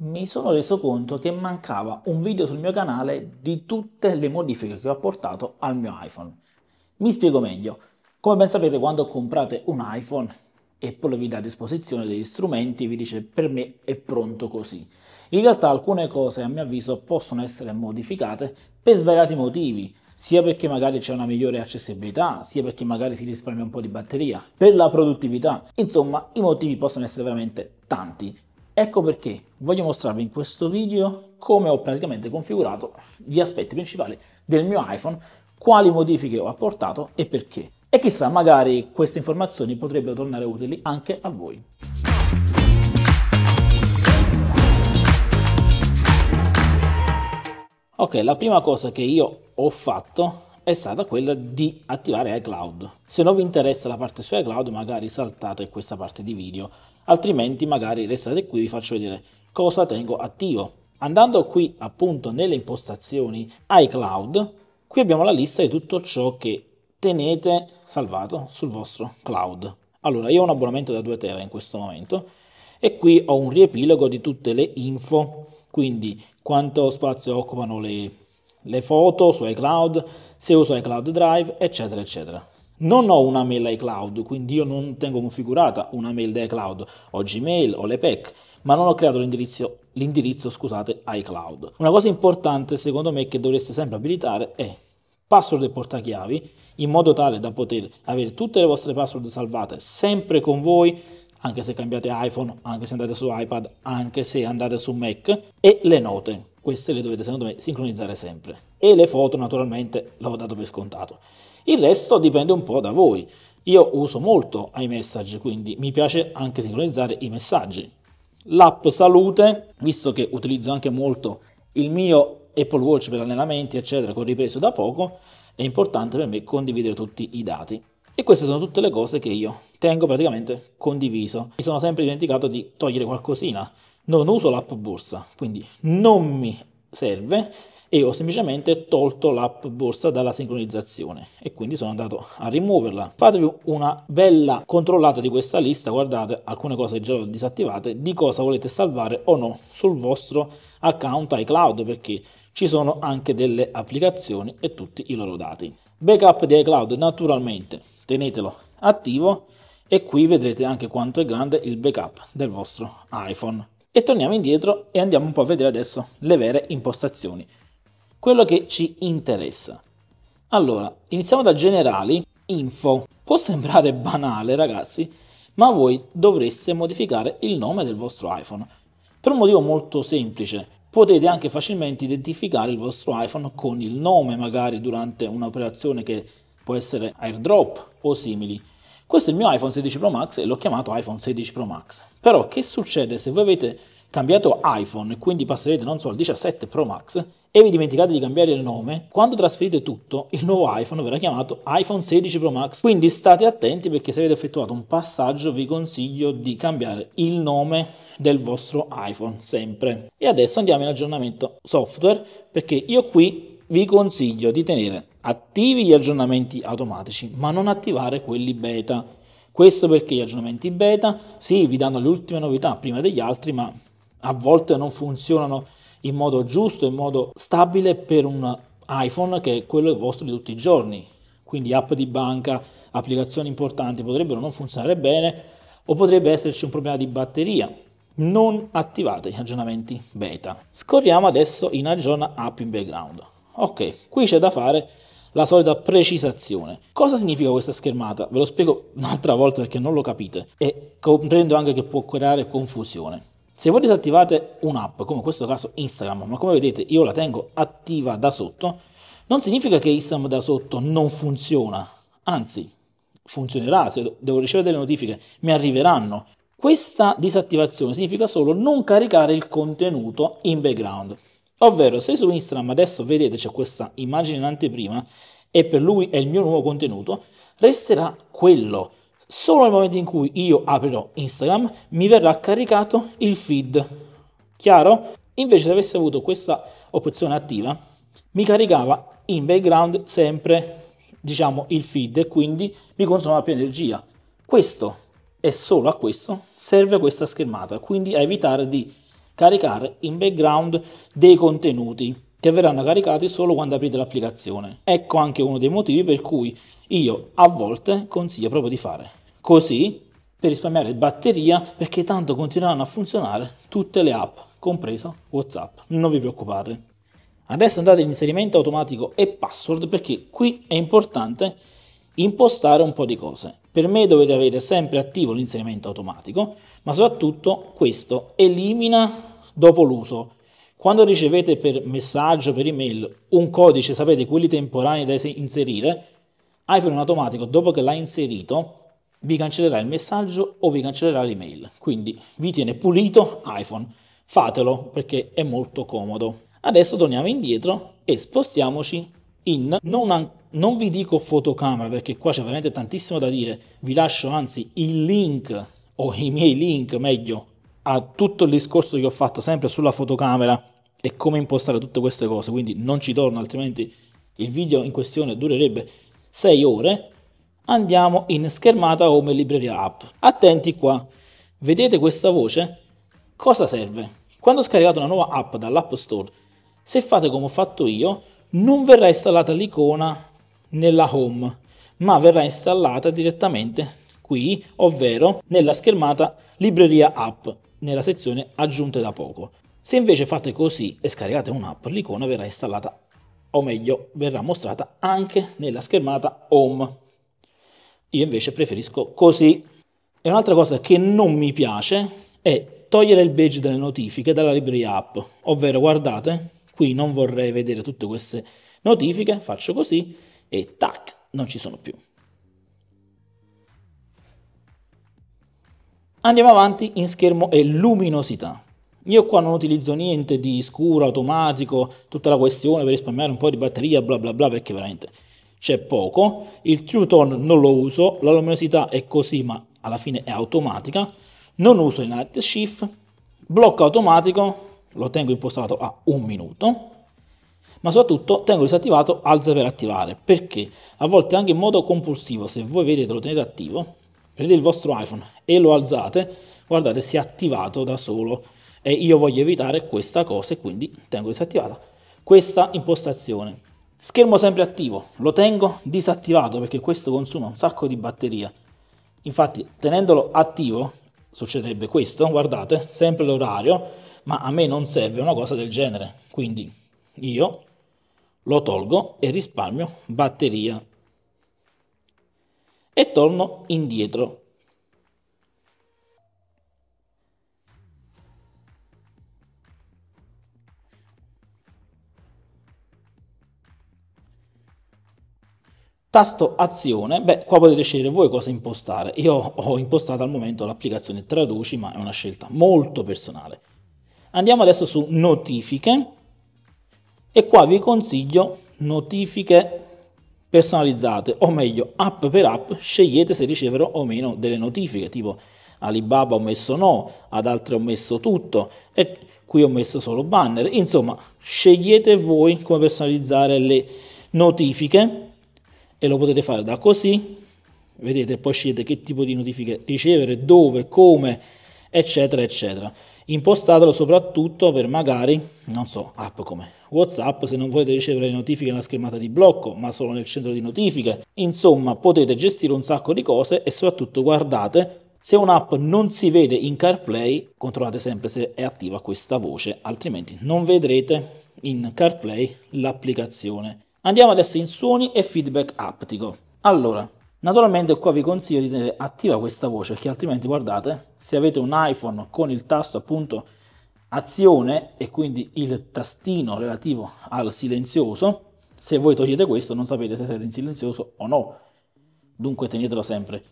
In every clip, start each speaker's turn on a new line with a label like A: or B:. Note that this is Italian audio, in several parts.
A: mi sono reso conto che mancava un video sul mio canale di tutte le modifiche che ho apportato al mio iPhone. Mi spiego meglio. Come ben sapete quando comprate un iPhone e poi vi dà a disposizione degli strumenti vi dice per me è pronto così. In realtà alcune cose a mio avviso possono essere modificate per svariati motivi, sia perché magari c'è una migliore accessibilità, sia perché magari si risparmia un po' di batteria, per la produttività, insomma i motivi possono essere veramente tanti. Ecco perché voglio mostrarvi in questo video come ho praticamente configurato gli aspetti principali del mio iPhone, quali modifiche ho apportato e perché. E chissà, magari queste informazioni potrebbero tornare utili anche a voi. Ok, la prima cosa che io ho fatto è stata quella di attivare iCloud. Se non vi interessa la parte su iCloud, magari saltate questa parte di video altrimenti magari restate qui vi faccio vedere cosa tengo attivo. Andando qui appunto nelle impostazioni iCloud, qui abbiamo la lista di tutto ciò che tenete salvato sul vostro cloud. Allora, io ho un abbonamento da 2 tera in questo momento e qui ho un riepilogo di tutte le info, quindi quanto spazio occupano le, le foto su iCloud, se uso iCloud Drive, eccetera, eccetera. Non ho una mail iCloud, quindi io non tengo configurata una mail da iCloud, ho Gmail, ho le PEC, ma non ho creato l'indirizzo, l'indirizzo scusate, iCloud. Una cosa importante secondo me che dovreste sempre abilitare è password e portachiavi, in modo tale da poter avere tutte le vostre password salvate sempre con voi, anche se cambiate iPhone, anche se andate su iPad, anche se andate su Mac, e le note. Queste le dovete secondo me sincronizzare sempre. E le foto naturalmente l'ho dato per scontato. Il resto dipende un po' da voi. Io uso molto iMessage, quindi mi piace anche sincronizzare i messaggi. L'app salute, visto che utilizzo anche molto il mio Apple Watch per allenamenti, eccetera, che ho ripreso da poco, è importante per me condividere tutti i dati. E queste sono tutte le cose che io tengo praticamente condiviso. Mi sono sempre dimenticato di togliere qualcosina. Non uso l'app borsa, quindi non mi serve e ho semplicemente tolto l'app borsa dalla sincronizzazione e quindi sono andato a rimuoverla. Fatevi una bella controllata di questa lista, guardate alcune cose già disattivate, di cosa volete salvare o no sul vostro account iCloud perché ci sono anche delle applicazioni e tutti i loro dati. Backup di iCloud naturalmente tenetelo attivo e qui vedrete anche quanto è grande il backup del vostro iPhone. E torniamo indietro e andiamo un po' a vedere adesso le vere impostazioni quello che ci interessa. Allora, iniziamo da generali, info. Può sembrare banale, ragazzi, ma voi dovreste modificare il nome del vostro iPhone. Per un motivo molto semplice, potete anche facilmente identificare il vostro iPhone con il nome magari durante un'operazione che può essere airdrop o simili. Questo è il mio iPhone 16 Pro Max e l'ho chiamato iPhone 16 Pro Max. Però che succede se voi avete cambiato iPhone e quindi passerete non solo al 17 Pro Max e vi dimenticate di cambiare il nome, quando trasferite tutto il nuovo iPhone verrà chiamato iPhone 16 Pro Max. Quindi state attenti perché se avete effettuato un passaggio vi consiglio di cambiare il nome del vostro iPhone sempre. E adesso andiamo in aggiornamento software perché io qui vi consiglio di tenere attivi gli aggiornamenti automatici, ma non attivare quelli beta. Questo perché gli aggiornamenti beta sì, vi danno le ultime novità prima degli altri, ma a volte non funzionano in modo giusto, in modo stabile per un iPhone che è quello vostro di tutti i giorni. Quindi app di banca, applicazioni importanti potrebbero non funzionare bene o potrebbe esserci un problema di batteria. Non attivate gli aggiornamenti beta. Scorriamo adesso in aggiorna app in background. Ok, qui c'è da fare la solita precisazione. Cosa significa questa schermata? Ve lo spiego un'altra volta perché non lo capite e comprendo anche che può creare confusione. Se voi disattivate un'app, come in questo caso Instagram, ma come vedete io la tengo attiva da sotto, non significa che Instagram da sotto non funziona, anzi funzionerà, se devo ricevere delle notifiche mi arriveranno. Questa disattivazione significa solo non caricare il contenuto in background. Ovvero, se su Instagram adesso vedete c'è questa immagine in anteprima e per lui è il mio nuovo contenuto, resterà quello. Solo nel momento in cui io aprirò Instagram mi verrà caricato il feed. Chiaro? Invece se avessi avuto questa opzione attiva, mi caricava in background sempre diciamo il feed e quindi mi consumava più energia. Questo e solo a questo serve questa schermata, quindi a evitare di caricare in background dei contenuti che verranno caricati solo quando aprite l'applicazione. Ecco anche uno dei motivi per cui io a volte consiglio proprio di fare così per risparmiare batteria perché tanto continueranno a funzionare tutte le app, compresa WhatsApp. Non vi preoccupate. Adesso andate in inserimento automatico e password perché qui è importante impostare un po' di cose. Per me dovete avere sempre attivo l'inserimento automatico, ma soprattutto questo elimina dopo l'uso. Quando ricevete per messaggio, per email, un codice, sapete quelli temporanei da inserire, iPhone in automatico, dopo che l'ha inserito, vi cancellerà il messaggio o vi cancellerà l'email. Quindi vi tiene pulito iPhone. Fatelo perché è molto comodo. Adesso torniamo indietro e spostiamoci in non, an- non vi dico fotocamera perché qua c'è veramente tantissimo da dire. Vi lascio anzi il link o i miei link meglio a tutto il discorso che ho fatto sempre sulla fotocamera e come impostare tutte queste cose. Quindi non ci torno altrimenti il video in questione durerebbe 6 ore andiamo in schermata home libreria app. Attenti qua, vedete questa voce? Cosa serve? Quando scaricate una nuova app dall'App Store, se fate come ho fatto io, non verrà installata l'icona nella home, ma verrà installata direttamente qui, ovvero nella schermata libreria app, nella sezione aggiunte da poco. Se invece fate così e scaricate un'app, l'icona verrà installata, o meglio, verrà mostrata anche nella schermata home. Io invece preferisco così. E un'altra cosa che non mi piace è togliere il badge delle notifiche dalla libreria app, ovvero guardate, qui non vorrei vedere tutte queste notifiche, faccio così e tac, non ci sono più. Andiamo avanti in schermo e luminosità. Io qua non utilizzo niente di scuro, automatico, tutta la questione per risparmiare un po' di batteria, bla bla bla, perché veramente c'è poco, il true tone non lo uso, la luminosità è così ma alla fine è automatica, non uso il night shift, blocco automatico lo tengo impostato a un minuto, ma soprattutto tengo disattivato alza per attivare, perché a volte anche in modo compulsivo, se voi vedete lo tenete attivo, prendete il vostro iPhone e lo alzate, guardate si è attivato da solo e io voglio evitare questa cosa e quindi tengo disattivata questa impostazione. Schermo sempre attivo, lo tengo disattivato perché questo consuma un sacco di batteria. Infatti tenendolo attivo succederebbe questo, guardate, sempre l'orario, ma a me non serve una cosa del genere. Quindi io lo tolgo e risparmio batteria e torno indietro Tasto azione, beh qua potete scegliere voi cosa impostare, io ho impostato al momento l'applicazione traduci ma è una scelta molto personale. Andiamo adesso su notifiche e qua vi consiglio notifiche personalizzate o meglio app per app scegliete se riceverò o meno delle notifiche tipo Alibaba ho messo no, ad altre ho messo tutto e qui ho messo solo banner, insomma scegliete voi come personalizzare le notifiche e lo potete fare da così, vedete, poi scegliete che tipo di notifiche ricevere, dove, come, eccetera, eccetera. Impostatelo soprattutto per magari, non so, app come WhatsApp, se non volete ricevere le notifiche nella schermata di blocco, ma solo nel centro di notifiche. Insomma, potete gestire un sacco di cose e soprattutto guardate se un'app non si vede in CarPlay, controllate sempre se è attiva questa voce, altrimenti non vedrete in CarPlay l'applicazione. Andiamo adesso in suoni e feedback aptico. Allora, naturalmente qua vi consiglio di tenere attiva questa voce perché altrimenti guardate, se avete un iPhone con il tasto appunto azione e quindi il tastino relativo al silenzioso, se voi togliete questo non sapete se siete in silenzioso o no, dunque tenetelo sempre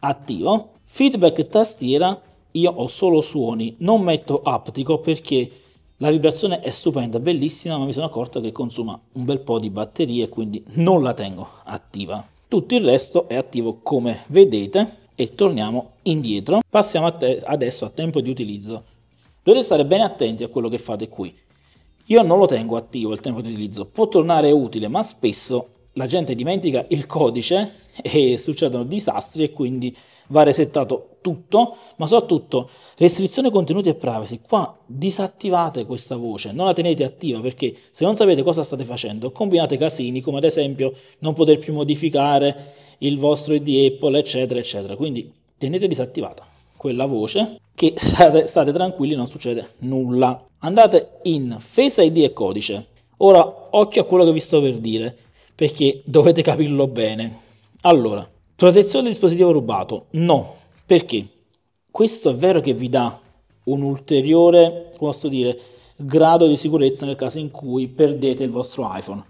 A: attivo. Feedback tastiera io ho solo suoni, non metto aptico perché la vibrazione è stupenda, bellissima, ma mi sono accorto che consuma un bel po' di batterie, quindi non la tengo attiva. Tutto il resto è attivo come vedete e torniamo indietro. Passiamo a adesso a tempo di utilizzo. Dovete stare bene attenti a quello che fate qui. Io non lo tengo attivo il tempo di utilizzo, può tornare utile, ma spesso la gente dimentica il codice e succedono disastri e quindi va resettato tutto, ma soprattutto restrizione contenuti e privacy. Qua disattivate questa voce, non la tenete attiva perché se non sapete cosa state facendo, combinate casini come ad esempio non poter più modificare il vostro ID Apple, eccetera, eccetera. Quindi tenete disattivata quella voce che state, state tranquilli, non succede nulla. Andate in Face ID e codice. Ora occhio a quello che vi sto per dire perché dovete capirlo bene. Allora, protezione del dispositivo rubato? No, perché questo è vero che vi dà un ulteriore, posso dire, grado di sicurezza nel caso in cui perdete il vostro iPhone.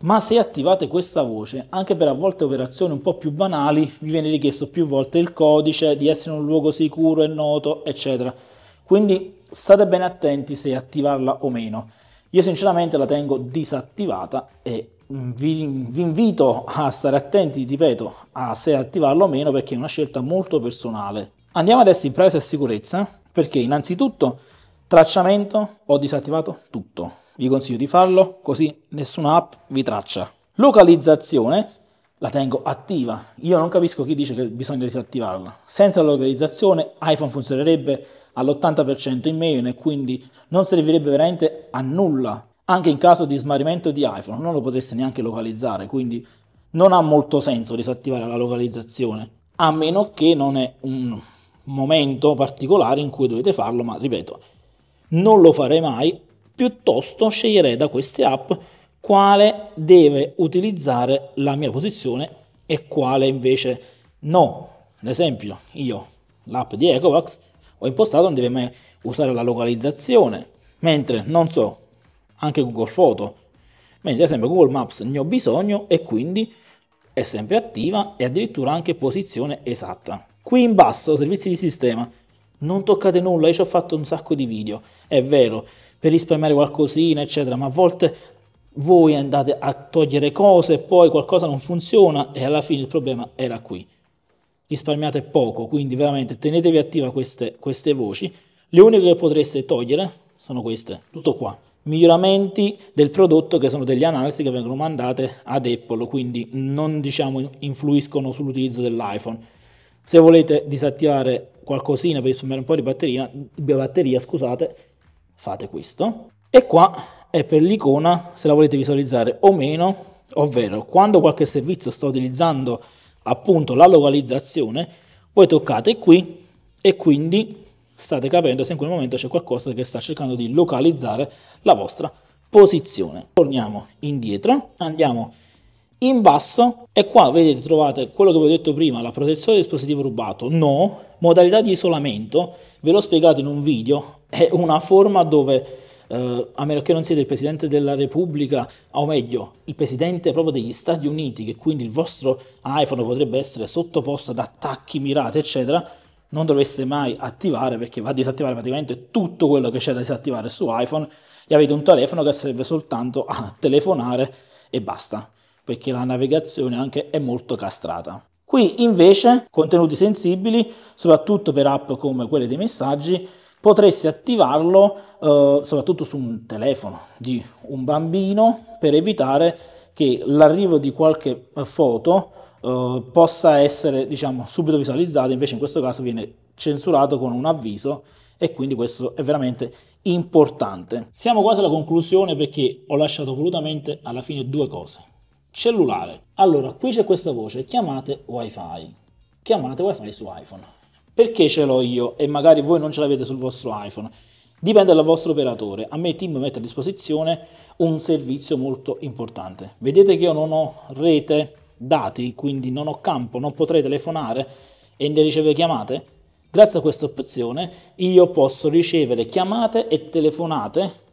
A: Ma se attivate questa voce, anche per a volte operazioni un po' più banali, vi viene richiesto più volte il codice di essere in un luogo sicuro e noto, eccetera. Quindi state ben attenti se attivarla o meno. Io sinceramente la tengo disattivata e Mm, vi, vi, invito a stare attenti, ripeto, a se attivarlo o meno perché è una scelta molto personale. Andiamo adesso in privacy e sicurezza perché innanzitutto tracciamento ho disattivato tutto. Vi consiglio di farlo così nessuna app vi traccia. Localizzazione la tengo attiva. Io non capisco chi dice che bisogna disattivarla. Senza la localizzazione iPhone funzionerebbe all'80% in meno e quindi non servirebbe veramente a nulla anche in caso di smarrimento di iPhone non lo potreste neanche localizzare, quindi non ha molto senso disattivare la localizzazione, a meno che non è un momento particolare in cui dovete farlo, ma ripeto, non lo farei mai, piuttosto sceglierei da queste app quale deve utilizzare la mia posizione e quale invece no. Ad esempio, io l'app di Ecovax ho impostato non deve mai usare la localizzazione, mentre non so anche Google Photo. Mentre ad esempio Google Maps ne ho bisogno e quindi è sempre attiva e addirittura anche posizione esatta. Qui in basso, servizi di sistema, non toccate nulla, io ci ho fatto un sacco di video, è vero, per risparmiare qualcosina, eccetera, ma a volte voi andate a togliere cose, e poi qualcosa non funziona e alla fine il problema era qui. Risparmiate poco, quindi veramente tenetevi attiva queste, queste voci. Le uniche che potreste togliere sono queste, tutto qua miglioramenti del prodotto che sono delle analisi che vengono mandate ad Apple, quindi non diciamo, influiscono sull'utilizzo dell'iPhone. Se volete disattivare qualcosina per risparmiare un po' di batteria, di batteria scusate, fate questo. E qua è per l'icona se la volete visualizzare o meno, ovvero quando qualche servizio sta utilizzando appunto la localizzazione, voi toccate qui e quindi state capendo se in quel momento c'è qualcosa che sta cercando di localizzare la vostra posizione. Torniamo indietro, andiamo in basso e qua vedete trovate quello che vi ho detto prima, la protezione del dispositivo rubato, no, modalità di isolamento, ve l'ho spiegato in un video, è una forma dove eh, a meno che non siete il Presidente della Repubblica, o meglio, il Presidente proprio degli Stati Uniti, che quindi il vostro iPhone potrebbe essere sottoposto ad attacchi mirati, eccetera, non dovreste mai attivare perché va a disattivare praticamente tutto quello che c'è da disattivare su iPhone e avete un telefono che serve soltanto a telefonare e basta, perché la navigazione anche è molto castrata. Qui invece contenuti sensibili, soprattutto per app come quelle dei messaggi, potreste attivarlo eh, soprattutto su un telefono di un bambino per evitare che l'arrivo di qualche foto eh, possa essere diciamo, subito visualizzato, invece in questo caso viene censurato con un avviso e quindi questo è veramente importante. Siamo quasi alla conclusione perché ho lasciato volutamente alla fine due cose. Cellulare. Allora, qui c'è questa voce, chiamate wifi. Chiamate wifi su iPhone. Perché ce l'ho io e magari voi non ce l'avete sul vostro iPhone? Dipende dal vostro operatore. A me Tim mette a disposizione un servizio molto importante. Vedete che io non ho rete dati, quindi non ho campo, non potrei telefonare e ne riceve chiamate, grazie a questa opzione io posso ricevere chiamate e telefonate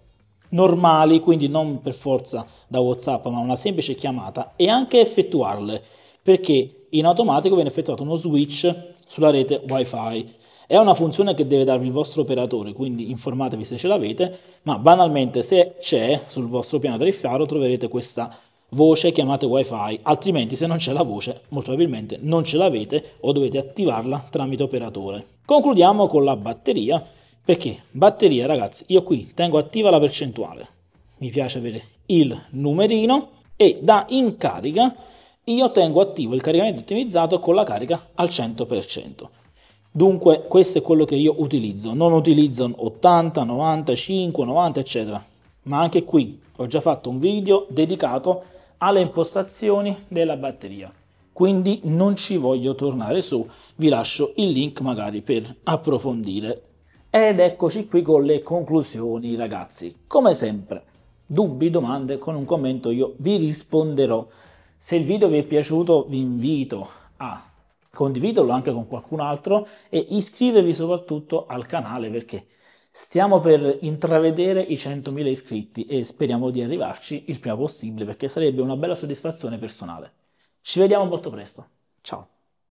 A: normali, quindi non per forza da WhatsApp, ma una semplice chiamata e anche effettuarle, perché in automatico viene effettuato uno switch sulla rete WiFi. È una funzione che deve darvi il vostro operatore, quindi informatevi se ce l'avete, ma banalmente se c'è sul vostro piano tariffario troverete questa voce chiamate wifi, altrimenti se non c'è la voce molto probabilmente non ce l'avete o dovete attivarla tramite operatore. Concludiamo con la batteria, perché batteria ragazzi io qui tengo attiva la percentuale, mi piace avere il numerino e da in carica io tengo attivo il caricamento ottimizzato con la carica al 100%. Dunque questo è quello che io utilizzo, non utilizzo 80, 95, 90 eccetera, ma anche qui ho già fatto un video dedicato a alle impostazioni della batteria. Quindi non ci voglio tornare su, vi lascio il link magari per approfondire. Ed eccoci qui con le conclusioni ragazzi. Come sempre, dubbi, domande, con un commento io vi risponderò. Se il video vi è piaciuto vi invito a condividerlo anche con qualcun altro e iscrivervi soprattutto al canale perché Stiamo per intravedere i 100.000 iscritti e speriamo di arrivarci il prima possibile perché sarebbe una bella soddisfazione personale. Ci vediamo molto presto. Ciao!